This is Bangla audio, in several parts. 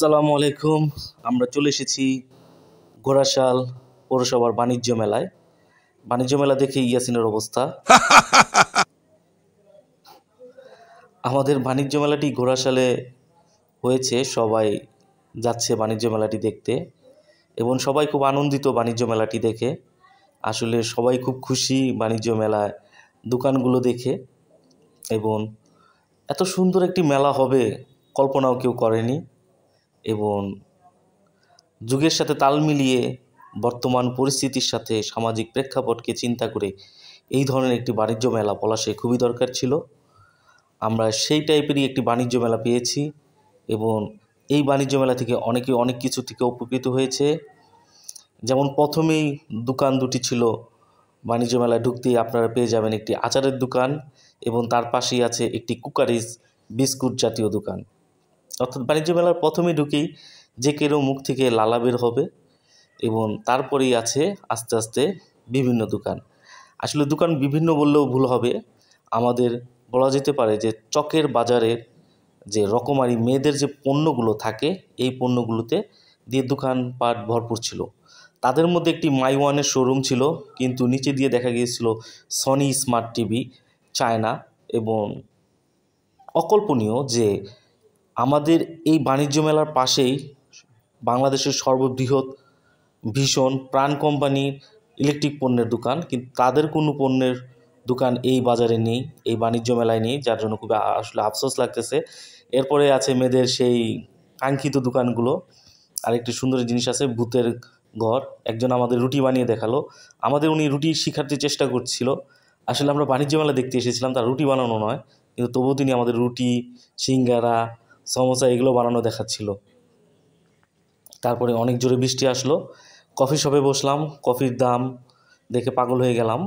আসসালামু আলাইকুম আমরা চলে এসেছি গোড়াশাল পৌরসভার বাণিজ্য মেলায় বাণিজ্য মেলা দেখে ইয়াসিনের অবস্থা আমাদের বাণিজ্য মেলাটি গোড়াশালে হয়েছে সবাই যাচ্ছে বাণিজ্য মেলাটি দেখতে এবং সবাই খুব আনন্দিত বাণিজ্য মেলাটি দেখে আসলে সবাই খুব খুশি বাণিজ্য মেলায় দোকানগুলো দেখে এবং এত সুন্দর একটি মেলা হবে কল্পনাও কেউ করেনি এবং যুগের সাথে তাল মিলিয়ে বর্তমান পরিস্থিতির সাথে সামাজিক প্রেক্ষাপটকে চিন্তা করে এই ধরনের একটি বাণিজ্য মেলা পলাশে খুবই দরকার ছিল আমরা সেই টাইপেরই একটি বাণিজ্য মেলা পেয়েছি এবং এই বাণিজ্য মেলা থেকে অনেকে অনেক কিছু থেকে উপকৃত হয়েছে যেমন প্রথমেই দোকান দুটি ছিল বাণিজ্য মেলায় ঢুকতেই আপনারা পেয়ে যাবেন একটি আচারের দোকান এবং তার পাশেই আছে একটি কুকারিজ বিস্কুট জাতীয় দোকান অর্থাৎ বাণিজ্য মেলার প্রথমে ঢুকেই যে কেরো মুখ থেকে লালা বের হবে এবং তারপরেই আছে আস্তে আস্তে বিভিন্ন দোকান আসলে দোকান বিভিন্ন বললেও ভুল হবে আমাদের বলা যেতে পারে যে চকের বাজারের যে রকমারি মেয়েদের যে পণ্যগুলো থাকে এই পণ্যগুলোতে দিয়ে দোকানপাট ভরপুর ছিল তাদের মধ্যে একটি মাইওয়ানের শোরুম ছিল কিন্তু নিচে দিয়ে দেখা গিয়েছিল সনি স্মার্ট টিভি চায়না এবং অকল্পনীয় যে আমাদের এই বাণিজ্য মেলার পাশেই বাংলাদেশের সর্ববৃহৎ ভীষণ প্রাণ কোম্পানির ইলেকট্রিক পণ্যের দোকান কিন্তু তাদের কোনো পণ্যের দোকান এই বাজারে নেই এই বাণিজ্য মেলায় নেই যার জন্য খুবই আসলে আফসোস লাগতেছে এরপরে আছে মেয়েদের সেই কাঙ্ক্ষিত দোকানগুলো আরেকটি সুন্দর জিনিস আছে ভূতের ঘর একজন আমাদের রুটি বানিয়ে দেখালো আমাদের উনি রুটি শিখাতে চেষ্টা করছিল আসলে আমরা বাণিজ্য মেলা দেখতে এসেছিলাম তার রুটি বানানো নয় কিন্তু তবুও তিনি আমাদের রুটি সিঙ্গারা সমোসা এগুলো বানানো দেখাচ্ছিল তারপরে অনেক জোরে বৃষ্টি আসলো কফি শপে বসলাম কফির দাম দেখে পাগল হয়ে গেলাম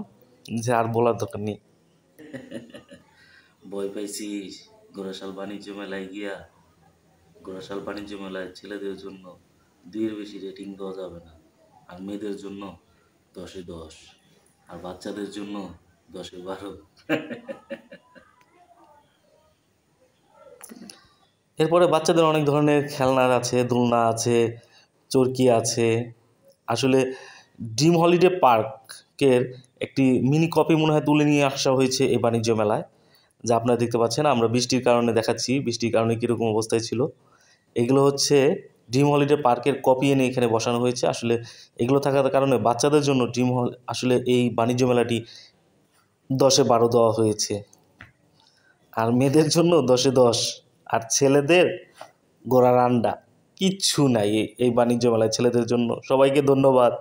যে আর বলার দরকার নেই ভয় পাইছিস গোরাশাল বাণিজ্য মেলায় গিয়া গোরাশাল বাণিজ্য মেলায় ছেলেদের জন্য দুইয়ের বেশি রেটিং দেওয়া যাবে না আর মেয়েদের জন্য দশে দশ আর বাচ্চাদের জন্য দশে বারো এরপরে বাচ্চাদের অনেক ধরনের খেলনার আছে দোলনা আছে চরকি আছে আসলে ড্রিম হলিডে পার্কের একটি মিনি কপি মনে হয় তুলে নিয়ে আসা হয়েছে এই বাণিজ্য মেলায় যা আপনারা দেখতে পাচ্ছেন আমরা বৃষ্টির কারণে দেখাচ্ছি বৃষ্টির কারণে কীরকম অবস্থায় ছিল এগুলো হচ্ছে ড্রিম হলিডে পার্কের কপি এনে এখানে বসানো হয়েছে আসলে এগুলো থাকার কারণে বাচ্চাদের জন্য ড্রিম হল আসলে এই বাণিজ্য মেলাটি দশে বারো দেওয়া হয়েছে আর মেয়েদের জন্য দশে দশ আর ছেলেদের গোড়া রান্ডা কিচ্ছু নাই এই বাণিজ্য মেলায় ছেলেদের জন্য সবাইকে ধন্যবাদ